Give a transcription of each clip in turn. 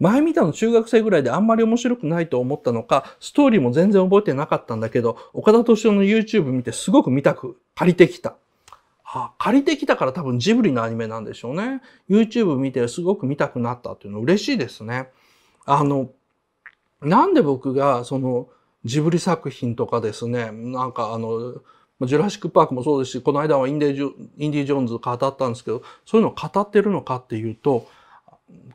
前見たの中学生ぐらいであんまり面白くないと思ったのか、ストーリーも全然覚えてなかったんだけど、岡田敏夫の YouTube 見てすごく見たく借りてきた。あ、借りてきたから多分ジブリのアニメなんでしょうね。YouTube 見てすごく見たくなったっていうの嬉しいですね。あの、なんで僕がそのジブリ作品とかですね、なんかあの、ジュラシック・パークもそうですし、この間はインディ・ジョーンズ語ったんですけど、そういうのを語ってるのかっていうと、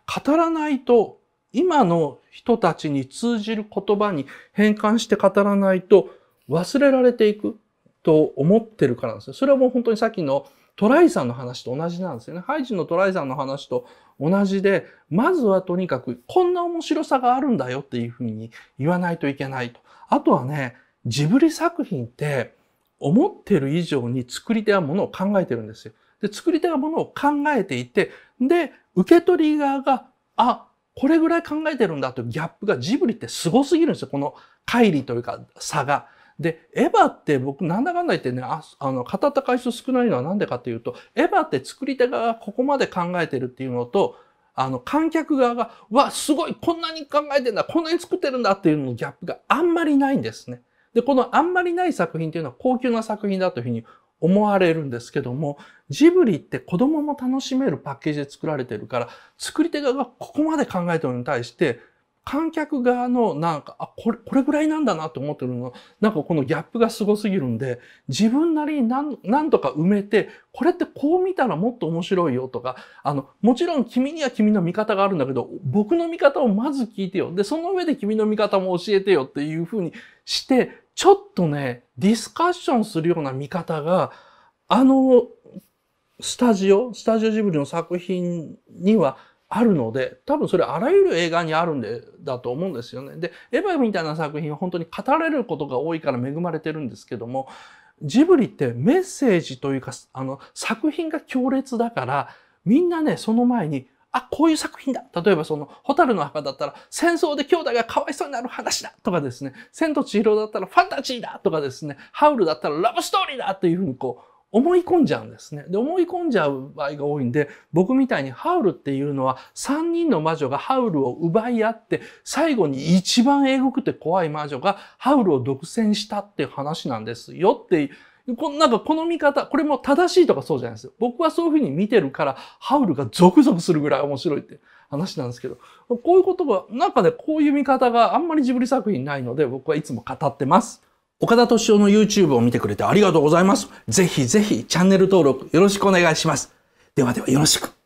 語らないと、今の人たちに通じる言葉に変換して語らないと忘れられていくと思ってるからですよ。それはもう本当にさっきのトライさんの話と同じなんですよね。ハイジのトライさんの話と同じで、まずはとにかくこんな面白さがあるんだよっていうふうに言わないといけないと。あとはね、ジブリ作品って思ってる以上に作り手はものを考えてるんですよ。で、作り手がものを考えていて、で、受け取り側が、あ、これぐらい考えてるんだというギャップがジブリってすごすぎるんですよ。この乖離というか差が。で、エヴァって僕なんだかんだ言ってね、ああの、語った回数少ないのはなんでかっていうと、エヴァって作り手側がここまで考えてるっていうのと、あの、観客側が、わ、すごい、こんなに考えてんだ、こんなに作ってるんだっていうののギャップがあんまりないんですね。で、このあんまりない作品っていうのは高級な作品だというふうに思われるんですけども、ジブリって子供も楽しめるパッケージで作られてるから、作り手側がここまで考えてるのに対して、観客側のなんか、あ、これ、これぐらいなんだなと思ってるの、なんかこのギャップがすごすぎるんで、自分なりになん、なんとか埋めて、これってこう見たらもっと面白いよとか、あの、もちろん君には君の見方があるんだけど、僕の見方をまず聞いてよ。で、その上で君の見方も教えてよっていうふうにして、ちょっとね、ディスカッションするような見方が、あの、スタジオ、スタジオジブリの作品にはあるので、多分それあらゆる映画にあるんで、だと思うんですよね。で、エヴァみたいな作品は本当に語れることが多いから恵まれてるんですけども、ジブリってメッセージというか、あの、作品が強烈だから、みんなね、その前にあ、こういう作品だ。例えばその、ホタルの墓だったら、戦争で兄弟がかわいそうになる話だとかですね、千と千尋だったらファンタジーだとかですね、ハウルだったらラブストーリーだっていうふうにこう、思い込んじゃうんですね。で、思い込んじゃう場合が多いんで、僕みたいにハウルっていうのは3人の魔女がハウルを奪い合って、最後に一番エグくて怖い魔女がハウルを独占したって話なんですよってこなんかこの見方、これも正しいとかそうじゃないですよ。僕はそういうふうに見てるから、ハウルがゾクゾクするぐらい面白いって話なんですけど、こういうことが、なんかね、こういう見方があんまりジブリ作品ないので、僕はいつも語ってます。岡田敏夫の YouTube を見てくれてありがとうございます。ぜひぜひチャンネル登録よろしくお願いします。ではではよろしく。